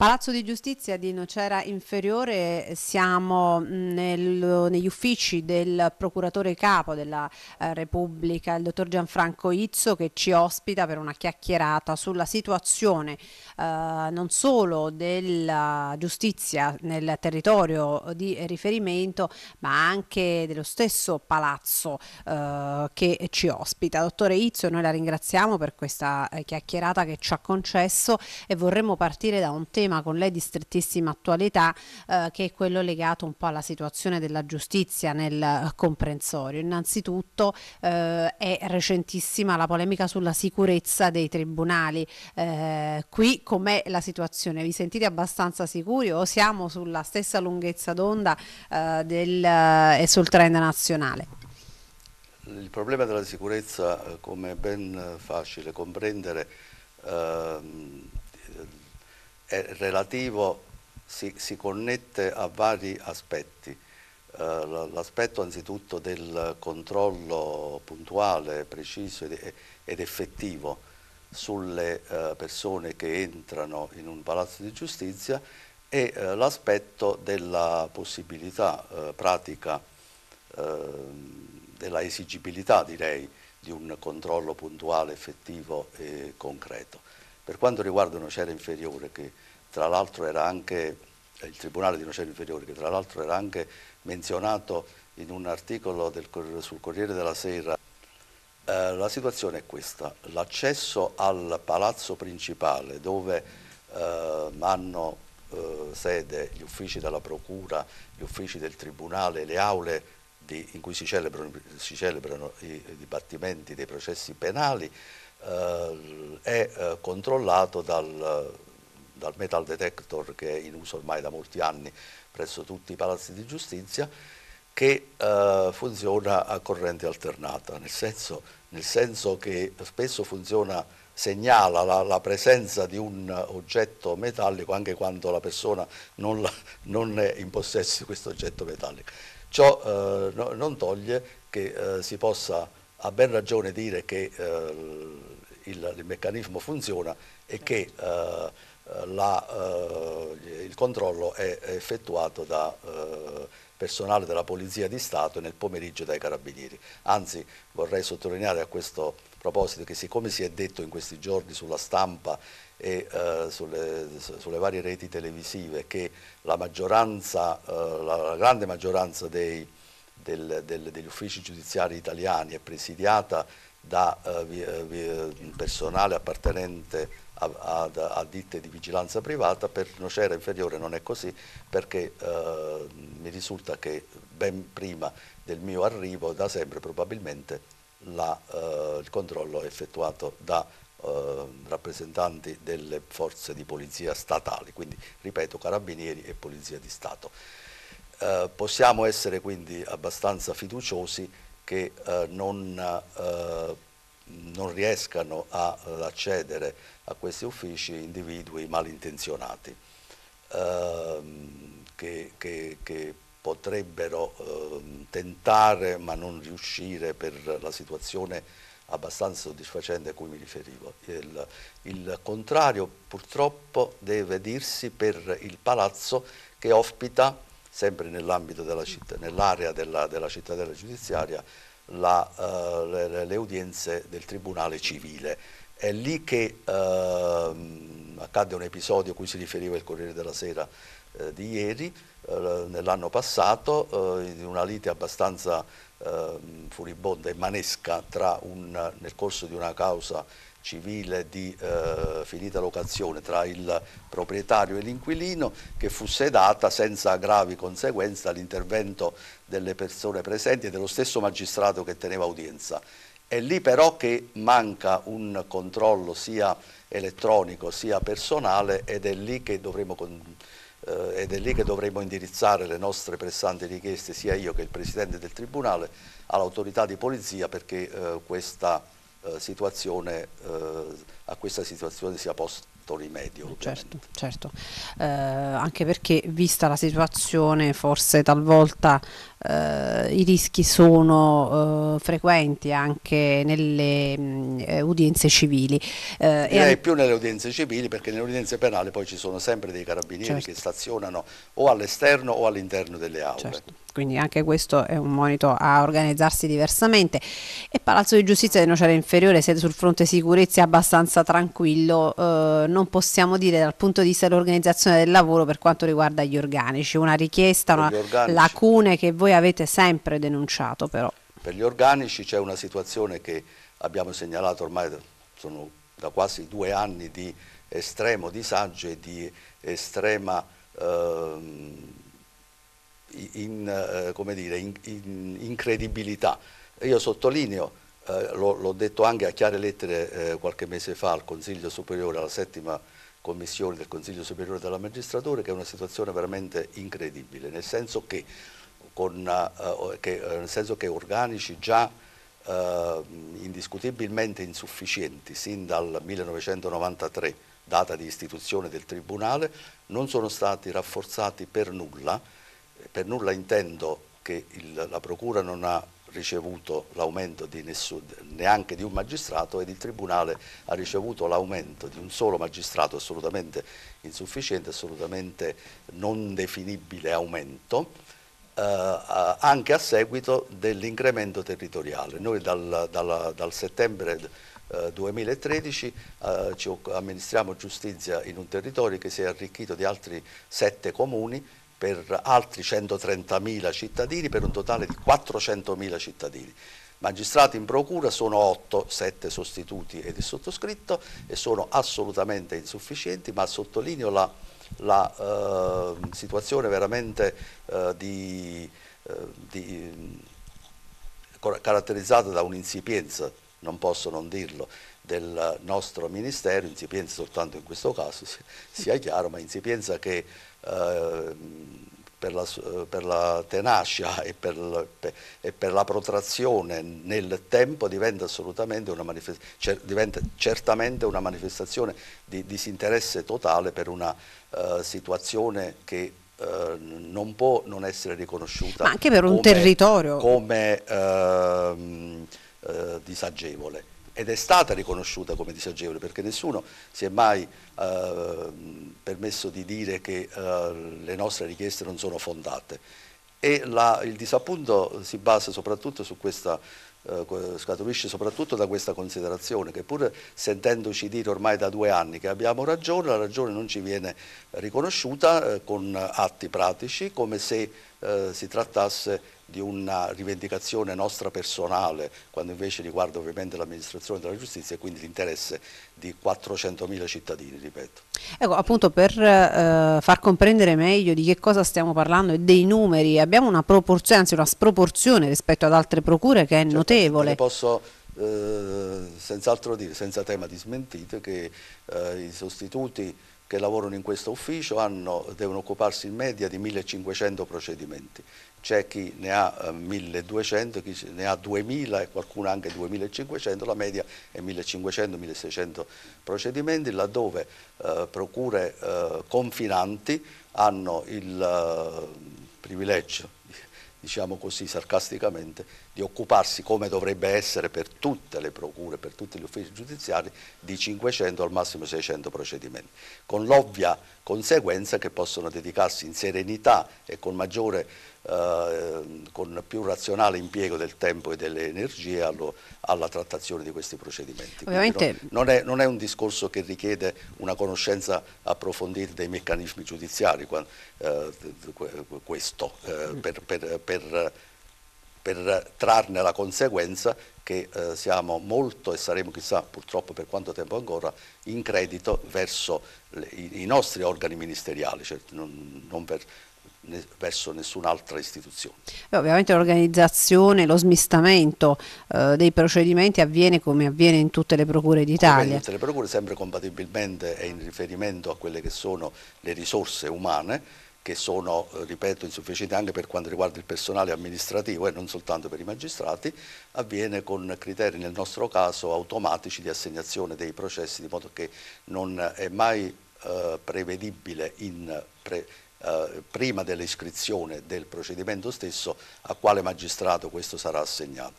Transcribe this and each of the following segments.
Palazzo di Giustizia di Nocera Inferiore, eh, siamo nel, negli uffici del procuratore capo della eh, Repubblica, il dottor Gianfranco Izzo, che ci ospita per una chiacchierata sulla situazione eh, non solo della giustizia nel territorio di riferimento, ma anche dello stesso palazzo eh, che ci ospita. Dottore Izzo, noi la ringraziamo per questa eh, chiacchierata che ci ha concesso e vorremmo partire da un tema tema con lei di strettissima attualità eh, che è quello legato un po' alla situazione della giustizia nel eh, comprensorio. Innanzitutto eh, è recentissima la polemica sulla sicurezza dei tribunali. Eh, qui com'è la situazione? Vi sentite abbastanza sicuri o siamo sulla stessa lunghezza d'onda eh, del, eh, e sul trend nazionale? Il problema della sicurezza, come è ben facile comprendere, ehm, relativo, si, si, connette a vari aspetti. Uh, L'aspetto anzitutto del controllo puntuale, preciso ed, ed effettivo sulle uh, persone che entrano in un palazzo di giustizia e uh, l'aspetto della possibilità pratica, ehm, della esigibilità direi, di un controllo puntuale, effettivo e concreto. Per quanto riguarda Nocera Inferiore, che tra l'altro era anche, il Tribunale di Nocera Inferiore, che tra l'altro era anche menzionato in un articolo del, sul Corriere della Sera, eh, la situazione è questa, l'accesso al palazzo principale dove eh, hanno eh, sede gli uffici della procura, gli uffici del tribunale, le aule di, in cui si celebrano, si celebrano i, i dibattimenti dei processi penali, eh, è eh, controllato dal, eh, dal, metal detector che è in uso ormai da molti anni presso tutti i palazzi di giustizia che eh, funziona a corrente alternata, nel senso, nel senso che spesso funziona, segnala la, la, presenza di un oggetto metallico anche quando la persona non, la, non è in possesso di questo oggetto metallico. Ciò eh, no, non toglie che eh, si possa a ben ragione dire che eh, il, il meccanismo funziona e che eh, la, eh, il controllo è effettuato da eh, personale della Polizia di Stato e nel pomeriggio dai Carabinieri. Anzi vorrei sottolineare a questo proposito che siccome si è detto in questi giorni sulla stampa e eh, sulle, sulle, varie reti televisive che la maggioranza, eh, la, grande maggioranza dei, del, del, degli uffici giudiziari italiani è presidiata da eh, eh, eh, personale appartenente a, a, a, ditte di vigilanza privata, per Nocera inferiore non è così perché eh, mi risulta che ben prima del mio arrivo da sempre probabilmente la, eh, il controllo è effettuato da eh, rappresentanti delle forze di polizia statali, quindi ripeto carabinieri e polizia di Stato. possiamo essere quindi abbastanza fiduciosi che eh, non, eh, non riescano ad eh, accedere a questi uffici individui malintenzionati ehm, che, che, che potrebbero eh, tentare ma non riuscire per la situazione abbastanza soddisfacente a cui mi riferivo. Il, il, contrario purtroppo deve dirsi per il palazzo che ospita sempre nell'ambito della città, nell'area della, della, cittadella giudiziaria, la, eh, le, le, udienze del Tribunale Civile. È lì che eh, accadde un episodio a cui si riferiva il Corriere della Sera eh, di ieri, eh, nell'anno passato, eh, in una lite abbastanza ehm, furibonda e manesca tra un, nel corso di una causa civile di eh, finita locazione tra il proprietario e l'inquilino che fu sedata senza gravi conseguenze dall'intervento delle persone presenti e dello stesso magistrato che teneva udienza. È lì però che manca un controllo sia elettronico sia personale ed è lì che dovremo, eh, ed è lì che dovremo indirizzare le nostre pressanti richieste sia io che il Presidente del Tribunale all'autorità di polizia perché eh, questa eh, situazione, eh, a questa situazione sia posto rimedio. Certo, certo. Eh, anche perché vista la situazione forse talvolta eh, i rischi sono eh, frequenti anche nelle mh, mm, eh, udienze civili. Eh, e più nelle udienze civili perché nelle udienze penali poi ci sono sempre dei carabinieri certo. che stazionano o all'esterno o all'interno delle aule. Certo quindi anche questo è un monito a organizzarsi diversamente. E Palazzo di Giustizia di Nocera Inferiore, siete sul fronte sicurezza abbastanza tranquillo, eh, non possiamo dire dal punto di vista dell'organizzazione del lavoro per quanto riguarda gli organici, una richiesta, una lacune che voi avete sempre denunciato però. Per gli organici c'è una situazione che abbiamo segnalato ormai sono da quasi due anni di estremo disagio e di estrema... Ehm, in, eh, dire, in, in incredibilità. Io sottolineo, eh, l'ho detto anche a chiare lettere eh, qualche mese fa al Consiglio Superiore, alla settima commissione del Consiglio Superiore della Magistratura, che è una situazione veramente incredibile, nel senso che, con, che, nel senso che organici già eh, indiscutibilmente insufficienti sin dal 1993, data di istituzione del Tribunale, non sono stati rafforzati per nulla per nulla intendo che il, la Procura non ha ricevuto l'aumento neanche di un magistrato ed il Tribunale ha ricevuto l'aumento di un solo magistrato assolutamente insufficiente, assolutamente non definibile aumento, eh, anche a seguito dell'incremento territoriale. Noi dal, dal, dal settembre eh, 2013 eh, ci amministriamo giustizia in un territorio che si è arricchito di altri sette comuni per altri 130.000 cittadini per un totale di 400.000 cittadini. Magistrati in procura sono 8, 7 sostituti ed il sottoscritto e sono assolutamente insufficienti, ma sottolineo la, la eh, situazione veramente eh, di, eh, di, caratterizzata da un'insipienza non posso non dirlo, del nostro Ministero, insipienza soltanto in questo caso, sia chiaro, ma insipienza che eh, per, la, per, la, tenacia e per la, per, e per la, protrazione nel tempo diventa, assolutamente una cer diventa certamente una manifestazione di disinteresse totale per una eh, situazione che eh, non può non essere riconosciuta. Ma anche per un come, territorio. Come... Ehm, eh, disagevole ed è stata riconosciuta come disagevole perché nessuno si è mai eh, permesso di dire che eh, le nostre richieste non sono fondate e la, il disappunto si basa soprattutto su questa eh, scaturisce soprattutto da questa considerazione che pur sentendoci dire ormai da due anni che abbiamo ragione, la ragione non ci viene riconosciuta eh, con atti pratici come se eh, si trattasse di una rivendicazione nostra personale, quando invece riguarda ovviamente l'amministrazione della giustizia e quindi l'interesse di 400.000 cittadini, ripeto. Ecco, appunto per eh, far comprendere meglio di che cosa stiamo parlando e dei numeri, abbiamo una proporzione, anzi una sproporzione rispetto ad altre procure che è certo, notevole. Posso eh, senz'altro dire, senza tema di smentite, che eh, i sostituti che lavorano in questo ufficio hanno, devono occuparsi in media di 1500 procedimenti. C'è chi ne ha 1200, eh, chi ne ha 2000 e qualcuno anche 2500, la media è 1500-1600 procedimenti, laddove eh, procure eh, confinanti hanno il eh, privilegio, diciamo così sarcasticamente, di occuparsi, come dovrebbe essere per tutte le procure, per tutti gli uffici giudiziari, di 500 al massimo 600 procedimenti, con l'ovvia conseguenza che possono dedicarsi in serenità e con maggiore, eh, con più razionale impiego del tempo e delle energie allo, alla trattazione di questi procedimenti. Ovviamente... No, non, è, non, è, un discorso che richiede una conoscenza approfondita dei meccanismi giudiziari, eh, questo, eh, per, per, per per trarne la conseguenza che eh, siamo molto e saremo chissà purtroppo per quanto tempo ancora in credito verso le, i, i, nostri organi ministeriali, cioè non, non per, ne, verso nessun'altra istituzione. E eh, ovviamente l'organizzazione, lo smistamento eh, dei procedimenti avviene come avviene in tutte le procure d'Italia. In tutte le procure sempre compatibilmente e in riferimento a quelle che sono le risorse umane che sono, eh, ripeto, insufficienti anche per quanto riguarda il personale amministrativo e non soltanto per i magistrati, avviene con criteri nel nostro caso automatici di assegnazione dei processi, di modo che non è mai eh, prevedibile in pre eh, prima dell'iscrizione del procedimento stesso a quale magistrato questo sarà assegnato.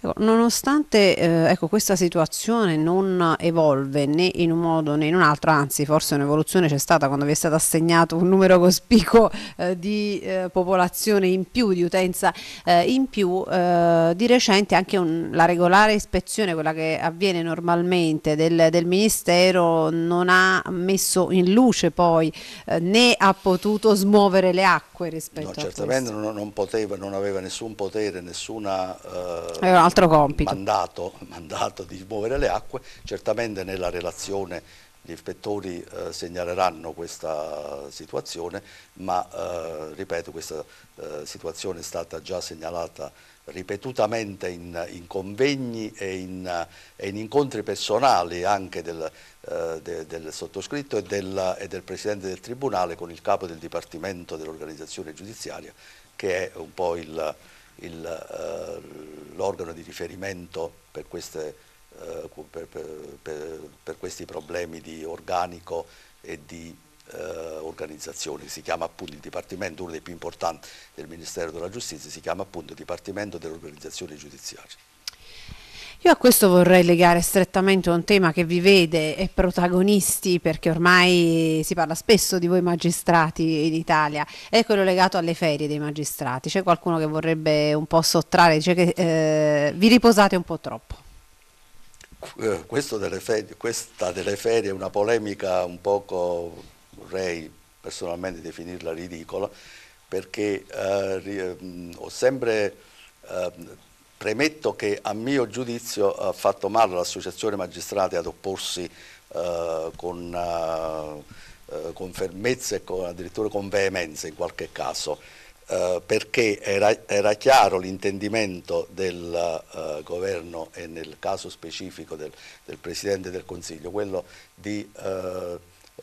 Ecco, nonostante eh, ecco, questa situazione non evolve né in un modo né in un altro, anzi forse un'evoluzione c'è stata quando vi è stato assegnato un numero cospicuo eh, di eh, popolazione in più, di utenza eh, in più, eh, di recente anche un, la regolare ispezione, quella che avviene normalmente del, del Ministero, non ha messo in luce poi né ha potuto potuto smuovere le acque rispetto no, a certamente Non, non poteva, non aveva nessun potere, nessun eh, mandato, mandato, di smuovere le acque, certamente nella relazione gli ispettori eh, segnaleranno questa situazione, ma eh, ripeto questa eh, situazione è stata già segnalata ripetutamente in, in convegni e in, e in, incontri personali anche del, eh, de, del sottoscritto e del, e del, Presidente del Tribunale con il capo del Dipartimento dell'Organizzazione Giudiziaria che è un po' eh, l'organo eh, di riferimento per, queste, eh, per, per, per questi problemi di organico e di eh, organizzazione, si chiama appunto il Dipartimento, uno dei più importanti del Ministero della Giustizia, si chiama appunto Dipartimento delle Organizzazioni Giudiziarie. Io a questo vorrei legare strettamente un tema che vi vede e protagonisti, perché ormai si parla spesso di voi magistrati in Italia, è quello legato alle ferie dei magistrati. C'è qualcuno che vorrebbe un po' sottrarre, dice che eh, vi riposate un po' troppo. Eh, delle ferie, questa delle ferie è una polemica un poco vorrei personalmente definirla ridicola, perché eh, ehm, ho sempre eh, premetto che a mio giudizio ha fatto male l'associazione magistrati ad opporsi eh, con, eh, eh, con, fermezza e con, addirittura con veemenza in qualche caso. Eh, perché era, era chiaro l'intendimento del governo e nel caso specifico del, del Presidente del Consiglio, quello di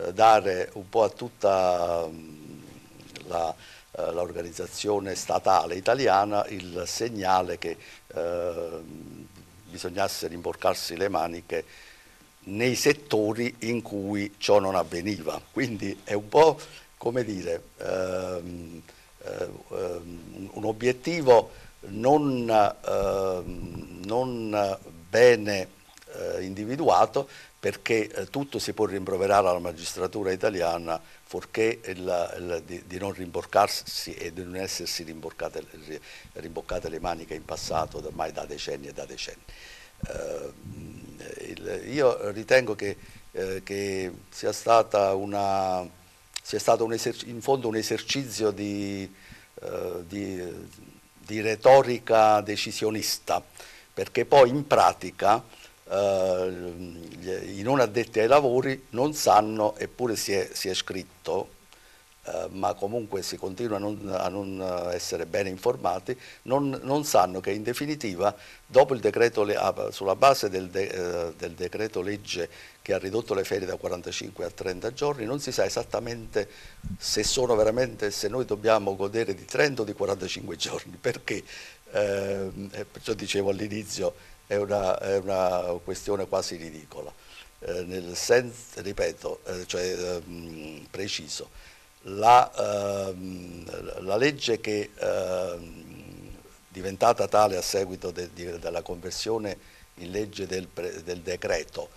eh, dare un po' a tutta mm, eh, l'organizzazione statale italiana il segnale che eh, bisognasse rimborcarsi le maniche nei settori in cui ciò non avveniva. Quindi è un po' come dire ehm, ehm, un obiettivo non, ehm, non bene eh, individuato perché eh, tutto si può rimproverare alla magistratura italiana fuorché il, il, di, di, non rimboccarsi e di non essersi rimboccate le maniche in passato ormai da decenni e da decenni. Eh, il, io ritengo che, eh, che sia, una, sia, stato in fondo un esercizio di, eh, di, di retorica decisionista, perché poi in pratica eh, i non addetti ai lavori non sanno, eppure si è, si è scritto, eh, ma comunque si continua a non, a non essere bene informati, non, non, sanno che in definitiva dopo il decreto, ah, sulla base del, de, eh, del, decreto legge che ha ridotto le ferie da 45 a 30 giorni, non si sa esattamente se sono veramente, se noi dobbiamo godere di 30 o di 45 giorni, perché ehm, eh, perciò dicevo all'inizio è una, è una questione quasi ridicola. Eh, nel senso, ripeto, eh, cioè, ehm, preciso, la, ehm, la, legge che ehm, diventata tale a seguito de, de, della conversione in legge del, del decreto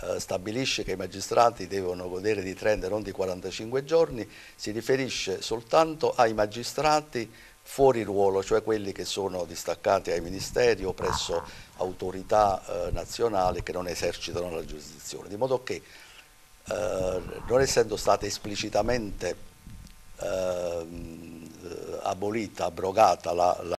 eh, stabilisce che i magistrati devono godere di 30 e non di 45 giorni, si riferisce soltanto ai magistrati fuori ruolo, cioè quelli che sono distaccati ai ministeri o presso autorità eh, nazionali che non esercitano la giurisdizione, di modo che eh, non essendo stata esplicitamente ehm, eh, abolita, abrogata la, la